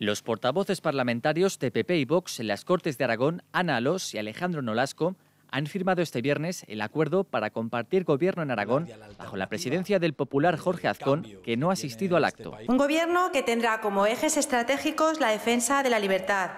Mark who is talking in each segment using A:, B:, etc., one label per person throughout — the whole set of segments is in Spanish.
A: Los portavoces parlamentarios de PP y Vox en las Cortes de Aragón, Ana Alós y Alejandro Nolasco, han firmado este viernes el acuerdo para compartir gobierno en Aragón bajo la presidencia del popular Jorge Azcón, que no ha asistido al este acto. Un
B: gobierno que tendrá como ejes estratégicos la defensa de la libertad,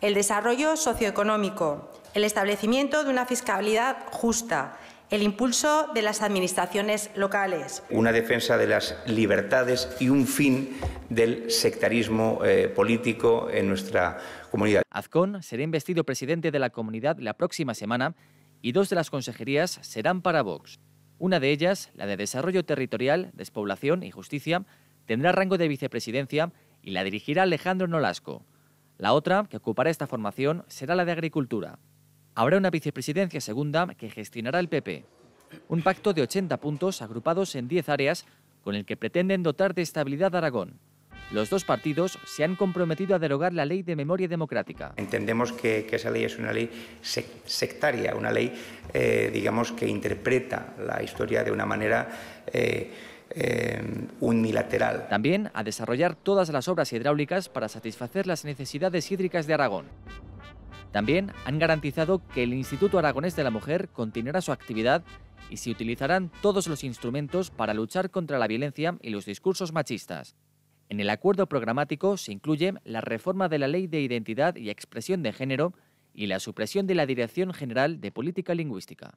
B: el desarrollo socioeconómico, el establecimiento de una fiscalidad justa, el impulso de las administraciones locales.
C: Una defensa de las libertades y un fin del sectarismo eh, político en nuestra comunidad. Azcón será
A: investido presidente de la comunidad la próxima semana y dos de las consejerías serán para Vox. Una de ellas, la de Desarrollo Territorial, Despoblación y Justicia, tendrá rango de vicepresidencia y la dirigirá Alejandro Nolasco. La otra, que ocupará esta formación, será la de Agricultura. Habrá una vicepresidencia segunda que gestionará el PP. Un pacto de 80 puntos agrupados en 10 áreas con el que pretenden dotar de estabilidad a Aragón.
C: Los dos partidos se han comprometido a derogar la ley de memoria democrática. Entendemos que, esa ley es una ley sectaria, una ley, eh, digamos, que interpreta la historia de una manera eh, eh, unilateral. También a desarrollar
A: todas las obras hidráulicas para satisfacer las necesidades hídricas de Aragón. También han garantizado que el Instituto Aragonés de la Mujer continuará su actividad y se utilizarán todos los instrumentos para luchar contra la violencia y los discursos machistas. En el acuerdo programático se incluye la reforma de la Ley de Identidad y Expresión de Género y la supresión de la Dirección General de Política Lingüística.